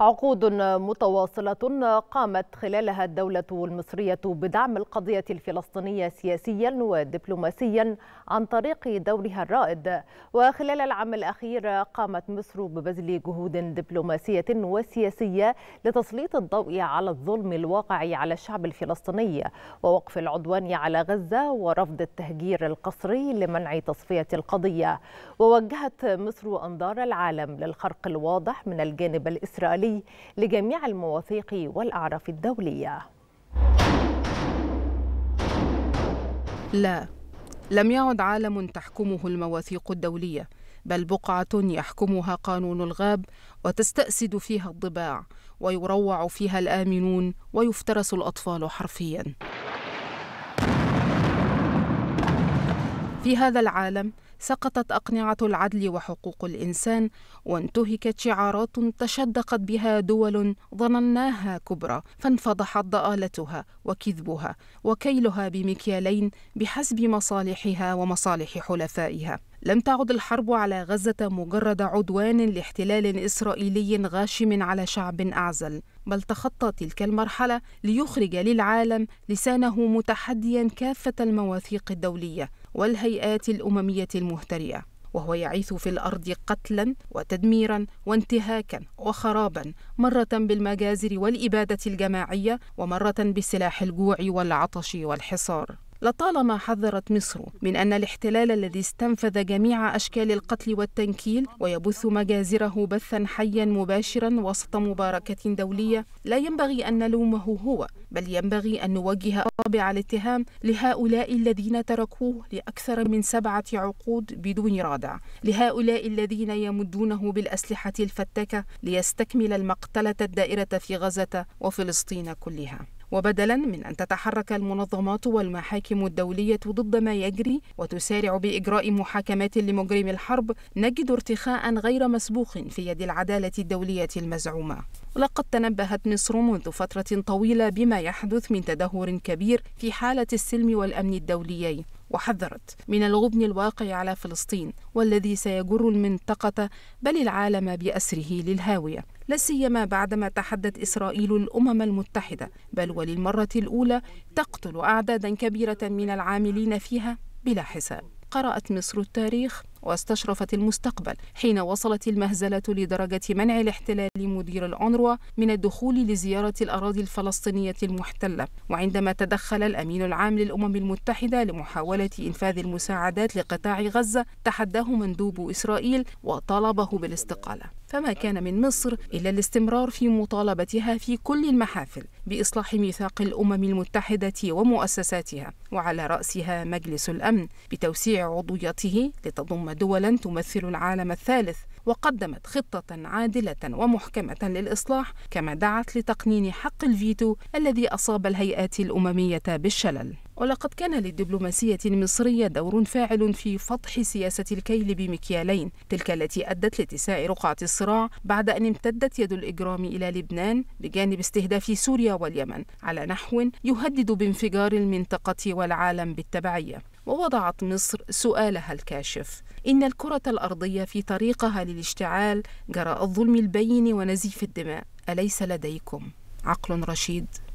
عقود متواصلة قامت خلالها الدولة المصرية بدعم القضية الفلسطينية سياسيا ودبلوماسيا عن طريق دورها الرائد وخلال العام الأخير قامت مصر ببذل جهود دبلوماسية وسياسية لتسليط الضوء على الظلم الواقع على الشعب الفلسطيني ووقف العدوان على غزة ورفض التهجير القسري لمنع تصفية القضية ووجهت مصر أنظار العالم للخرق الواضح من الجانب الإسرائيلي الدولي لجميع المواثيق والأعراف الدولية لا لم يعد عالم تحكمه المواثيق الدولية بل بقعة يحكمها قانون الغاب وتستأسد فيها الضباع ويروع فيها الآمنون ويفترس الأطفال حرفياً في هذا العالم سقطت أقنعة العدل وحقوق الإنسان وانتهكت شعارات تشدقت بها دول ظنناها كبرى فانفضحت ضآلتها وكذبها وكيلها بمكيالين بحسب مصالحها ومصالح حلفائها لم تعد الحرب على غزة مجرد عدوان لاحتلال إسرائيلي غاشم على شعب أعزل بل تخطى تلك المرحلة ليخرج للعالم لسانه متحديا كافة المواثيق الدولية والهيئات الأممية المهترئة وهو يعيث في الأرض قتلا وتدميرا وانتهاكا وخرابا مرة بالمجازر والإبادة الجماعية ومرة بسلاح الجوع والعطش والحصار لطالما حذرت مصر من أن الاحتلال الذي استنفذ جميع أشكال القتل والتنكيل ويبث مجازره بثا حيا مباشرا وسط مباركة دولية لا ينبغي أن نلومه هو بل ينبغي أن نوجه اصابع الاتهام لهؤلاء الذين تركوه لأكثر من سبعة عقود بدون رادع لهؤلاء الذين يمدونه بالأسلحة الفتاكة ليستكمل المقتلة الدائرة في غزة وفلسطين كلها وبدلا من أن تتحرك المنظمات والمحاكم الدولية ضد ما يجري وتسارع بإجراء محاكمات لمجرم الحرب نجد ارتخاء غير مسبوق في يد العدالة الدولية المزعومة لقد تنبهت مصر منذ فترة طويلة بما يحدث من تدهور كبير في حالة السلم والأمن الدوليين وحذرت من الغبن الواقع على فلسطين والذي سيجر المنطقة بل العالم بأسره للهاوية لا سيما بعدما تحدت إسرائيل الأمم المتحدة بل وللمرة الأولى تقتل أعدادا كبيرة من العاملين فيها بلا حساب قرأت مصر التاريخ واستشرفت المستقبل حين وصلت المهزلة لدرجة منع الاحتلال مدير الأونروا من الدخول لزيارة الأراضي الفلسطينية المحتلة وعندما تدخل الأمين العام للأمم المتحدة لمحاولة إنفاذ المساعدات لقطاع غزة تحداه مندوب إسرائيل وطالبه بالاستقالة فما كان من مصر إلا الاستمرار في مطالبتها في كل المحافل بإصلاح ميثاق الأمم المتحدة ومؤسساتها وعلى رأسها مجلس الأمن بتوسيع عضويته لتضم دولا تمثل العالم الثالث وقدمت خطة عادلة ومحكمة للإصلاح كما دعت لتقنين حق الفيتو الذي أصاب الهيئات الأممية بالشلل ولقد كان للدبلوماسية المصرية دور فاعل في فضح سياسة الكيل بمكيالين تلك التي أدت لاتساع رقعة الصراع بعد أن امتدت يد الإجرام إلى لبنان بجانب استهداف سوريا واليمن على نحو يهدد بانفجار المنطقة والعالم بالتبعية ووضعت مصر سؤالها الكاشف إن الكرة الأرضية في طريقها للاشتعال جراء الظلم البين ونزيف الدماء أليس لديكم عقل رشيد؟